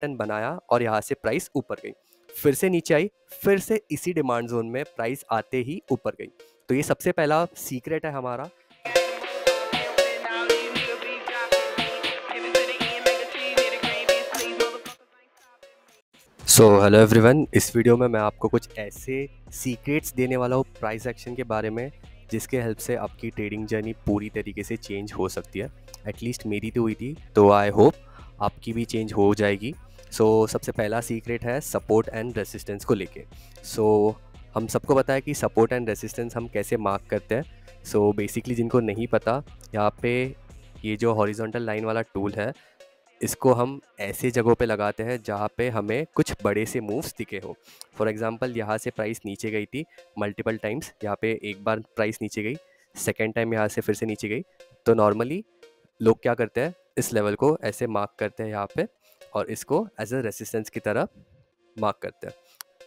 Pattern बनाया और यहाँ से प्राइस ऊपर गई फिर से नीचे आई फिर से इसी डिमांड जोन में प्राइस आते ही ऊपर गई तो ये सबसे पहला सीक्रेट है हमारा सो हेलो एवरीवन इस वीडियो में मैं आपको कुछ ऐसे सीक्रेट्स देने वाला हूँ प्राइस एक्शन के बारे में जिसके हेल्प से आपकी ट्रेडिंग जर्नी पूरी तरीके से चेंज हो सकती है एटलीस्ट मेरी तो हुई थी तो आई होप आपकी भी चेंज हो जाएगी सो so, सबसे पहला सीक्रेट है सपोर्ट एंड रेसिस्टेंस को लेके सो so, हम सबको पता है कि सपोर्ट एंड रेसिस्टेंस हम कैसे मार्क करते हैं सो so, बेसिकली जिनको नहीं पता यहाँ पे ये जो हॉरिजॉन्टल लाइन वाला टूल है इसको हम ऐसे जगहों पे लगाते हैं जहाँ पे हमें कुछ बड़े से मूव्स दिखे हो फॉर एग्ज़ाम्पल यहाँ से प्राइस नीचे गई थी मल्टीपल टाइम्स यहाँ पे एक बार प्राइस नीचे गई सेकेंड टाइम यहाँ से फिर से नीचे गई तो नॉर्मली लोग क्या करते हैं इस लेवल को ऐसे मार्क करते हैं यहाँ पे और इसको एज अ रेसिस्टेंस की तरह मार्क करते हैं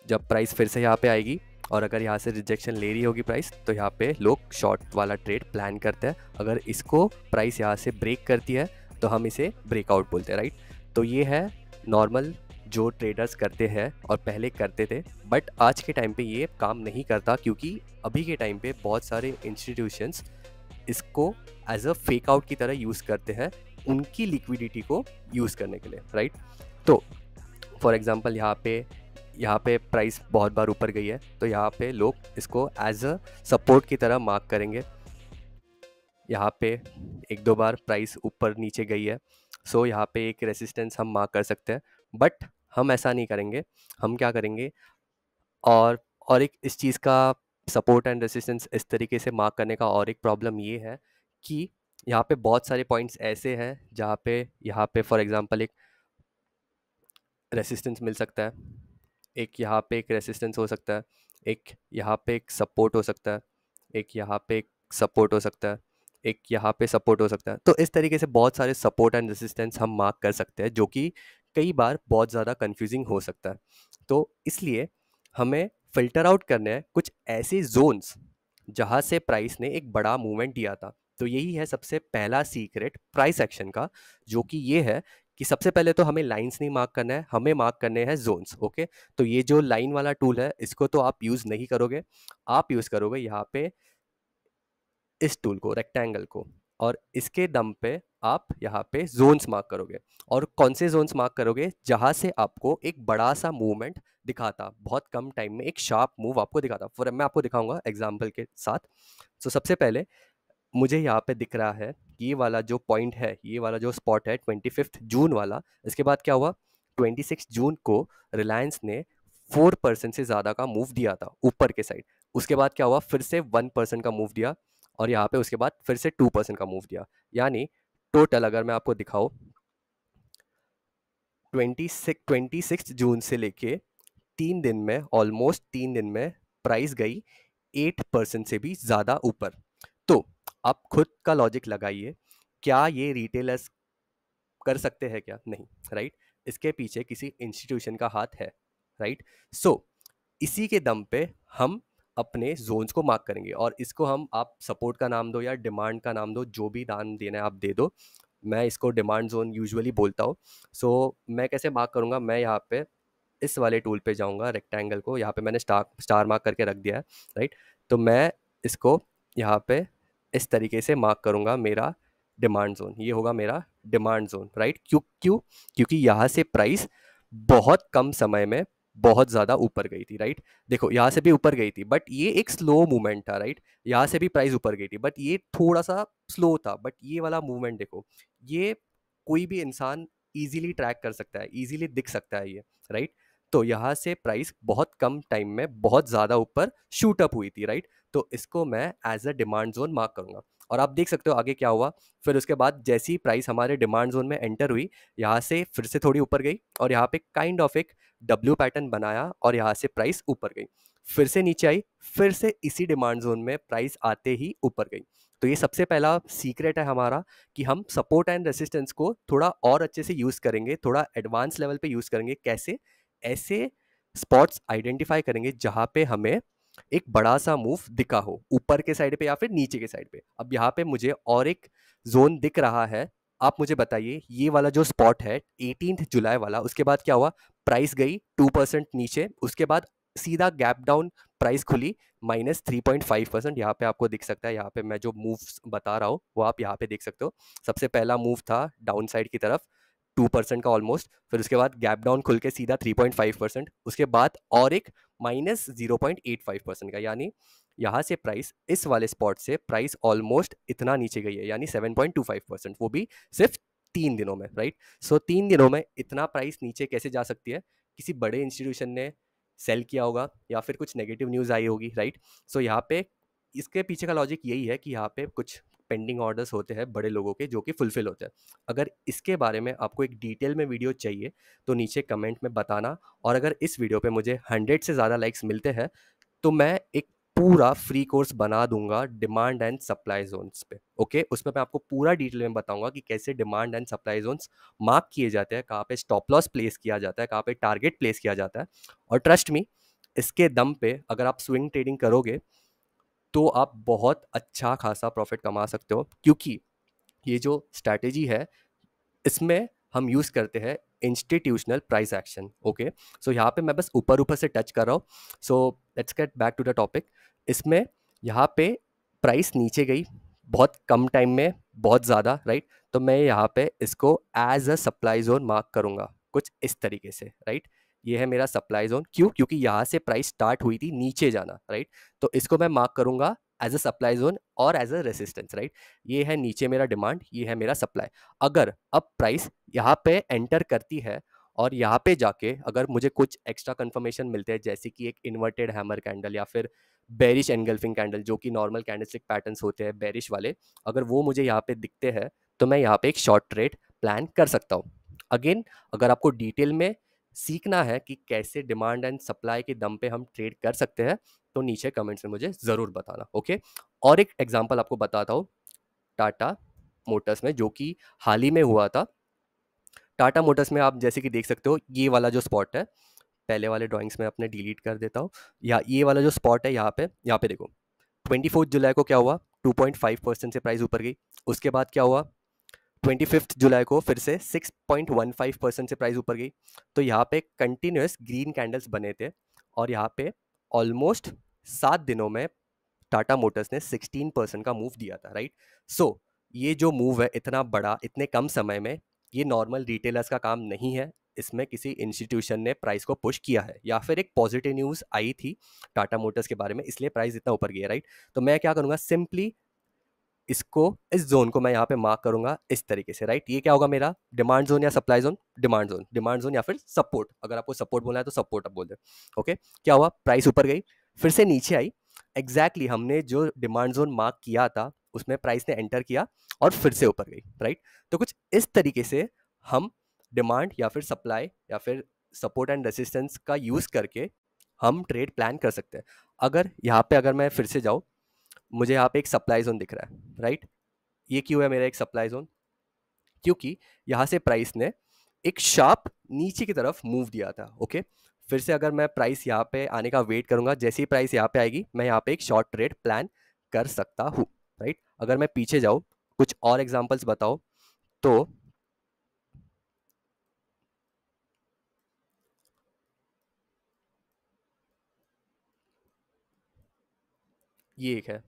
जब प्राइस फिर से यहाँ पे आएगी और अगर यहाँ से रिजेक्शन ले रही होगी प्राइस तो यहाँ पे लोग शॉर्ट वाला ट्रेड प्लान करते हैं अगर इसको प्राइस यहाँ से ब्रेक करती है तो हम इसे ब्रेकआउट बोलते हैं राइट तो ये है नॉर्मल जो ट्रेडर्स करते हैं और पहले करते थे बट आज के टाइम पे ये काम नहीं करता क्योंकि अभी के टाइम पे बहुत सारे इंस्टीट्यूशंस इसको एज अ फेक आउट की तरह यूज़ करते हैं उनकी लिक्विडिटी को यूज़ करने के लिए राइट तो फॉर एग्ज़ाम्पल यहाँ पे यहाँ पे प्राइस बहुत बार ऊपर गई है तो यहाँ पे लोग इसको एज अ सपोर्ट की तरह मार्क करेंगे यहाँ पे एक दो बार प्राइस ऊपर नीचे गई है सो so, यहाँ पे एक रेसिस्टेंस हम मार्क कर सकते हैं बट हम ऐसा नहीं करेंगे हम क्या करेंगे और और एक इस चीज़ का सपोर्ट एंड रेसिस्टेंस इस तरीके से मार्क करने का और एक प्रॉब्लम ये है कि यहाँ पे बहुत सारे पॉइंट्स ऐसे हैं जहाँ पे यहाँ पे फॉर एग्ज़ाम्पल एक रेसिस्टेंस मिल सकता है एक यहाँ पे एक रेसिस्टेंस हो सकता है एक यहाँ पे एक सपोर्ट हो सकता है एक यहाँ पे एक सपोर्ट हो सकता है एक यहाँ पे सपोर्ट हो सकता है तो इस तरीके से बहुत सारे सपोर्ट एंड रेसिस्टेंस हम मार्क कर सकते हैं जो कि कई बार बहुत ज़्यादा कन्फ्यूजिंग हो सकता है तो इसलिए हमें फ़िल्टर आउट करने हैं कुछ ऐसे जोन्स जहाँ से प्राइस ने एक बड़ा मूवमेंट दिया था तो यही है सबसे पहला सीक्रेट प्राइस एक्शन का जो कि ये है कि सबसे पहले तो हमें लाइंस नहीं मार्क करना है हमें मार्क करने हैं जोन्स ओके तो ये जो लाइन वाला टूल है इसको तो आप यूज़ नहीं करोगे आप यूज़ करोगे यहाँ पे इस टूल को रेक्टेंगल को और इसके दम पे आप यहाँ पे जोन्स मार्क करोगे और कौन से जोन्स मार्क करोगे जहाँ से आपको एक बड़ा सा मूवमेंट दिखाता बहुत कम टाइम में एक शार्प मूव आपको दिखाता फॉर मैं आपको दिखाऊंगा एग्जाम्पल के साथ सो तो so, सबसे पहले मुझे यहाँ पे दिख रहा है ये वाला जो पॉइंट है ये वाला जो स्पॉट है ट्वेंटी फिफ्थ जून वाला इसके बाद क्या हुआ ट्वेंटी सिक्स जून को रिलायंस ने फोर परसेंट से ज़्यादा का मूव दिया था ऊपर के साइड उसके बाद क्या हुआ फिर से वन परसेंट का मूव दिया और यहाँ पे उसके बाद फिर से टू परसेंट का मूव दिया यानी टोटल अगर मैं आपको दिखाऊँ twenty six twenty six June से लेके तीन दिन में ऑलमोस्ट तीन दिन में प्राइस गई एट परसेंट से भी ज़्यादा ऊपर तो आप खुद का लॉजिक लगाइए क्या ये रिटेलर्स कर सकते हैं क्या नहीं राइट इसके पीछे किसी इंस्टीट्यूशन का हाथ है राइट सो so, इसी के दम पे हम अपने जोन्स को मार्क करेंगे और इसको हम आप सपोर्ट का नाम दो या डिमांड का नाम दो जो भी दान देना है आप दे दो मैं इसको डिमांड जोन यूजुअली बोलता हूँ सो so, मैं कैसे मार्क करूँगा मैं यहाँ पे इस वाले टूल पे जाऊँगा रेक्टेंगल को यहाँ पे मैंने स्टार स्टार मार्क करके रख दिया है राइट तो मैं इसको यहाँ पे इस तरीके से मार्क करूँगा मेरा डिमांड जोन ये होगा मेरा डिमांड जोन राइट क्यों क्यों क्योंकि यहाँ से प्राइस बहुत कम समय में बहुत ज़्यादा ऊपर गई थी राइट देखो यहाँ से भी ऊपर गई थी बट ये एक स्लो मूवमेंट था राइट यहाँ से भी प्राइस ऊपर गई थी बट ये थोड़ा सा स्लो था बट ये वाला मूवमेंट देखो ये कोई भी इंसान ईजिली ट्रैक कर सकता है ईजिली दिख सकता है ये राइट तो यहाँ से प्राइस बहुत कम टाइम में बहुत ज़्यादा ऊपर शूटअप हुई थी राइट तो इसको मैं as a demand zone mark करूँगा और आप देख सकते हो आगे क्या हुआ फिर उसके बाद जैसी प्राइस हमारे डिमांड जोन में एंटर हुई यहाँ से फिर से थोड़ी ऊपर गई और यहाँ पे काइंड ऑफ एक डब्ल्यू पैटर्न बनाया और यहाँ से प्राइस ऊपर गई फिर से नीचे आई फिर से इसी डिमांड जोन में प्राइस आते ही ऊपर गई तो ये सबसे पहला सीक्रेट है हमारा कि हम सपोर्ट एंड रेसिस्टेंस को थोड़ा और अच्छे से यूज़ करेंगे थोड़ा एडवांस लेवल पे यूज़ करेंगे कैसे ऐसे स्पॉट्स आइडेंटिफाई करेंगे जहाँ पे हमें एक बड़ा सा मूव दिखा हो ऊपर के साइड पे या फिर नीचे के साइड पे अब यहाँ पे मुझे और एक जोन दिख रहा है आप मुझे बताइए ये वाला जो स्पॉट है एटीन जुलाई वाला उसके बाद क्या हुआ प्राइस गई टू परसेंट नीचे उसके बाद सीधा गैप डाउन प्राइस खुली minus three point five percent यहाँ पे आपको दिख सकता है यहाँ पे मैं जो मूव्स बता रहा हूँ वो आप यहाँ पे देख सकते हो सबसे पहला मूव था डाउन साइड की तरफ टू परसेंट का ऑलमोस्ट फिर उसके बाद गैप डाउन खुल के सीधा थ्री पॉइंट फाइव परसेंट उसके बाद और एक minus zero point eight five percent का यानी यहाँ से प्राइस इस वाले स्पॉट से प्राइस ऑलमोस्ट इतना नीचे गई है यानी seven point two five percent वो भी सिर्फ तीन दिनों में राइट सो so, तीन दिनों में इतना प्राइस नीचे कैसे जा सकती है किसी बड़े इंस्टीट्यूशन ने सेल किया होगा या फिर कुछ नेगेटिव न्यूज़ आई होगी राइट सो so, यहाँ पे इसके पीछे का लॉजिक यही है कि यहाँ पे कुछ पेंडिंग ऑर्डर्स होते हैं बड़े लोगों के जो कि फुलफिल होते हैं अगर इसके बारे में आपको एक डिटेल में वीडियो चाहिए तो नीचे कमेंट में बताना और अगर इस वीडियो पर मुझे हंड्रेड से ज़्यादा लाइक्स मिलते हैं तो मैं एक पूरा फ्री कोर्स बना दूंगा डिमांड एंड सप्लाई जोन्स पे ओके उसमें मैं आपको पूरा डिटेल में बताऊंगा कि कैसे demand and supply zones mark किए जाते हैं कहाँ पे स्टॉप लॉस प्लेस किया जाता है कहाँ पे टारगेट प्लेस किया जाता है और ट्रस्ट मी इसके दम पे अगर आप स्विंग ट्रेडिंग करोगे तो आप बहुत अच्छा खासा प्रॉफिट कमा सकते हो क्योंकि ये जो स्ट्रैटेजी है इसमें हम यूज़ करते हैं institutional price action okay so यहाँ पे मैं बस ऊपर ऊपर से टच कर रहा हूँ so let's get back to the topic इसमें यहाँ पे प्राइस नीचे गई बहुत कम टाइम में बहुत ज़्यादा राइट right? तो मैं यहाँ पे इसको as a supply zone mark करूँगा कुछ इस तरीके से राइट right? ये है मेरा सप्लाई जोन क्यों क्योंकि यहाँ से प्राइस स्टार्ट हुई थी नीचे जाना राइट तो इसको मैं मार्क करूंगा एज अ सप्लाई जोन और एज अ रेसिस्टेंस राइट ये है नीचे मेरा डिमांड ये है मेरा सप्लाई अगर अब प्राइस यहाँ पे एंटर करती है और यहाँ पे जाके अगर मुझे कुछ एक्स्ट्रा कन्फर्मेशन मिलते हैं जैसे कि एक इन्वर्टेड हैमर कैंडल या फिर बेरिश एंगल्फिंग कैंडल जो कि नॉर्मल कैंडलस्टिक पैटर्न्स होते हैं बेरिश वाले अगर वो मुझे यहाँ पे दिखते हैं तो मैं यहाँ पे एक शॉर्ट ट्रेड प्लान कर सकता हूँ अगेन अगर आपको डिटेल में सीखना है कि कैसे डिमांड एंड सप्लाई के दम पे हम ट्रेड कर सकते हैं तो नीचे कमेंट्स में मुझे ज़रूर बताना ओके और एक एग्जांपल आपको बताता हूँ टाटा मोटर्स में जो कि हाल ही में हुआ था टाटा मोटर्स में आप जैसे कि देख सकते हो ये वाला जो स्पॉट है पहले वाले ड्राइंग्स में अपने डिलीट कर देता हूँ या ये वाला जो स्पॉट है यहाँ पे यहाँ पे देखो ट्वेंटी जुलाई को क्या हुआ 2.5 परसेंट से प्राइस ऊपर गई उसके बाद क्या हुआ ट्वेंटी फिफ्थ जुलाई को फिर से six point one five percent से प्राइस ऊपर गई तो यहाँ पे कंटिन्यूस ग्रीन कैंडल्स बने थे और यहाँ पे ऑलमोस्ट सात दिनों में टाटा मोटर्स ने सिक्सटीन परसेंट का मूव दिया था राइट सो so, ये जो मूव है इतना बड़ा इतने कम समय में ये नॉर्मल रिटेलर्स का काम नहीं है इसमें किसी इंस्टीट्यूशन ने प्राइस को पुश किया है या फिर एक पॉजिटिव न्यूज़ आई थी टाटा मोटर्स के बारे में इसलिए प्राइस इतना ऊपर गया राइट तो मैं क्या करूँगा सिंपली इसको इस जोन को मैं यहाँ पे मार्क करूंगा इस तरीके से राइट ये क्या होगा मेरा डिमांड जोन या supply zone demand zone demand zone या फिर सपोर्ट अगर आपको सपोर्ट बोलना है तो सपोर्ट आप बोल दें ओके क्या हुआ प्राइस ऊपर गई फिर से नीचे आई एग्जैक्टली exactly हमने जो डिमांड जोन मार्क किया था उसमें प्राइस ने एंटर किया और फिर से ऊपर गई राइट तो कुछ इस तरीके से हम डिमांड या फिर सप्लाई या फिर सपोर्ट एंड रेसिस्टेंस का यूज़ करके हम ट्रेड प्लान कर सकते हैं अगर यहाँ पे अगर मैं फिर से जाऊँ मुझे यहाँ पे एक सप्लाई जोन दिख रहा है राइट ये क्यों है मेरा एक सप्लाई जोन क्योंकि यहाँ से प्राइस ने एक शार्प नीचे की तरफ मूव दिया था ओके फिर से अगर मैं प्राइस यहाँ पे आने का वेट करूँगा जैसे ही प्राइस यहाँ पे आएगी मैं यहाँ पे एक शॉर्ट ट्रेड प्लान कर सकता हूँ राइट अगर मैं पीछे जाऊँ कुछ और एग्जाम्पल्स बताओ तो ये एक है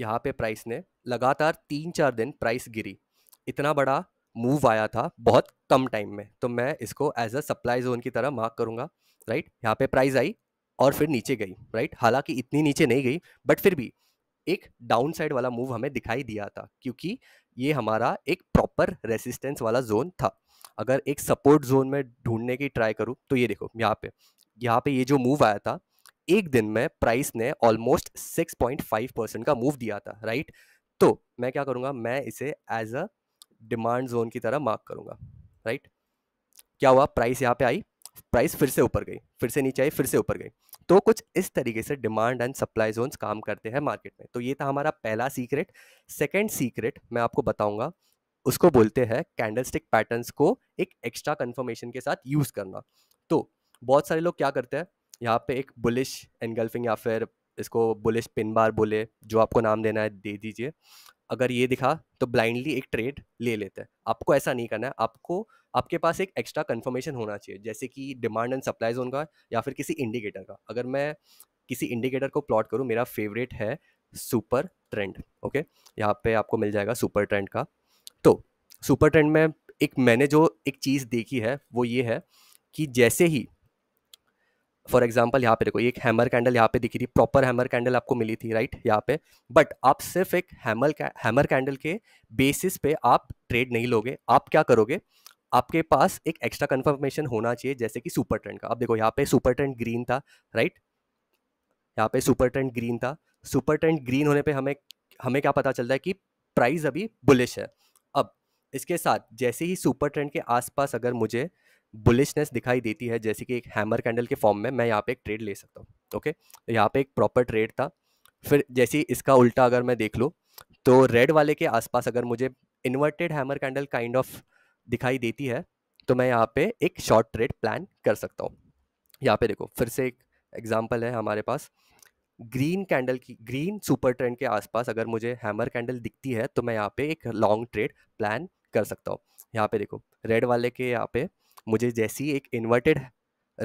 यहाँ पे प्राइस ने लगातार तीन चार दिन प्राइस गिरी इतना बड़ा मूव आया था बहुत कम टाइम में तो मैं इसको एज अ सप्लाई जोन की तरह मार्क करूँगा राइट यहाँ पे प्राइस आई और फिर नीचे गई राइट हालांकि इतनी नीचे नहीं गई बट फिर भी एक डाउन साइड वाला मूव हमें दिखाई दिया था क्योंकि ये हमारा एक प्रॉपर रेसिस्टेंस वाला जोन था अगर एक सपोर्ट जोन में ढूंढने की ट्राई करूँ तो ये देखो यहाँ पे यहाँ पे ये जो मूव आया था एक दिन में प्राइस ने ऑलमोस्ट 6.5 परसेंट का मूव दिया था राइट तो मैं क्या करूँगा मैं इसे एज अ डिमांड जोन की तरह मार्क करूँगा राइट क्या हुआ प्राइस यहाँ पे आई प्राइस फिर से ऊपर गई फिर से नीचे आई फिर से ऊपर गई तो कुछ इस तरीके से डिमांड एंड सप्लाई जोन्स काम करते हैं मार्केट में तो ये था हमारा पहला सीक्रेट सेकेंड सीक्रेट मैं आपको बताऊंगा उसको बोलते हैं कैंडलस्टिक पैटर्न्स को एक एक्स्ट्रा कन्फर्मेशन के साथ यूज़ करना तो बहुत सारे लोग क्या करते हैं यहाँ पे एक बुलिश एनगल्फिंग या फिर इसको बुलिश पिन बार बोले जो आपको नाम देना है दे दीजिए अगर ये दिखा तो ब्लाइंडली एक ट्रेड ले लेते हैं आपको ऐसा नहीं करना है आपको आपके पास एक एक्स्ट्रा कन्फर्मेशन होना चाहिए जैसे कि डिमांड एंड सप्लाई जोन का या फिर किसी इंडिकेटर का अगर मैं किसी इंडिकेटर को प्लॉट करूँ मेरा फेवरेट है सुपर ट्रेंड ओके यहाँ पे आपको मिल जाएगा सुपर ट्रेंड का तो सुपर ट्रेंड में एक मैंने जो एक चीज़ देखी है वो ये है कि जैसे ही फॉर एग्जाम्पल यहाँ पे देखो एक हैमर कैंडल यहाँ पे दिखी थी प्रॉपर हैमर कैंडल आपको मिली थी राइट यहाँ पे बट आप सिर्फ एक हैमर हैमर कैंडल के बेसिस पे आप ट्रेड नहीं लोगे आप क्या करोगे आपके पास एक एक्स्ट्रा कन्फर्मेशन होना चाहिए जैसे कि सुपर ट्रेंड का आप देखो यहाँ पे सुपर ट्रेंड ग्रीन था राइट यहाँ पे सुपर ट्रेंड ग्रीन था सुपर ट्रेंड ग्रीन होने पर हमें हमें क्या पता चलता है कि प्राइस अभी बुलिश है अब इसके साथ जैसे ही सुपर ट्रेंड के आसपास अगर मुझे बुलिशनेस दिखाई देती है जैसे कि एक हैमर कैंडल के फॉर्म में मैं यहाँ पे एक ट्रेड ले सकता हूँ ओके यहाँ पे एक प्रॉपर ट्रेड था फिर जैसे इसका उल्टा अगर मैं देख लूँ तो रेड वाले के आसपास अगर मुझे inverted hammer candle kind of दिखाई देती है तो मैं यहाँ पे एक शॉर्ट ट्रेड प्लान कर सकता हूँ यहाँ पे देखो फिर से एक एग्जाम्पल है हमारे पास ग्रीन कैंडल की ग्रीन सुपर ट्रेंड के आसपास अगर मुझे हैमर कैंडल दिखती है तो मैं यहाँ पे एक लॉन्ग ट्रेड प्लान कर सकता हूँ यहाँ पे देखो रेड वाले के यहाँ पे मुझे जैसी एक inverted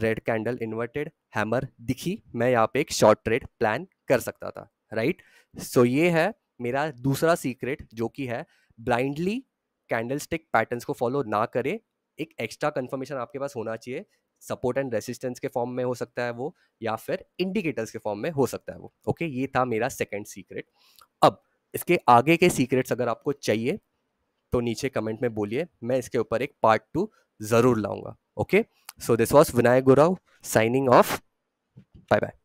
red candle inverted hammer दिखी मैं यहाँ पे एक शॉर्ट ट्रेड प्लान कर सकता था राइट सो so, ये है मेरा दूसरा सीक्रेट जो कि है ब्लाइंडली कैंडल स्टिक पैटर्न को फॉलो ना करें एक एक्स्ट्रा कन्फर्मेशन आपके पास होना चाहिए सपोर्ट एंड रेसिस्टेंस के फॉर्म में हो सकता है वो या फिर इंडिकेटर्स के फॉर्म में हो सकता है वो ओके ये था मेरा सेकंड सीक्रेट अब इसके आगे के सीक्रेट्स अगर आपको चाहिए तो नीचे कमेंट में बोलिए मैं इसके ऊपर एक पार्ट टू ज़रूर लाऊंगा okay so this was Vinayak Gurav signing off bye bye